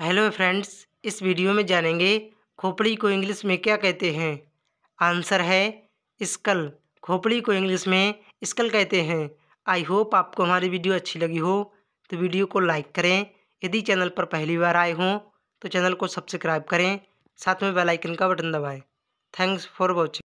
hello friends इस video में जानेंगे खोपड़ी को इंग्लिश में क्या कहते हैं आंसर है स्कल खोपड़ी को इंग्लिश में स्कल कहते हैं आई होप आपको हमारी वीडियो अच्छी लगी हो तो वीडियो को लाइक करें यदि चैनल पर पहली बार आए हों तो चैनल को सब्सक्राइब करें साथ में बेल आइकन का बटन दबाएं थैंक्स फॉर वॉचिंग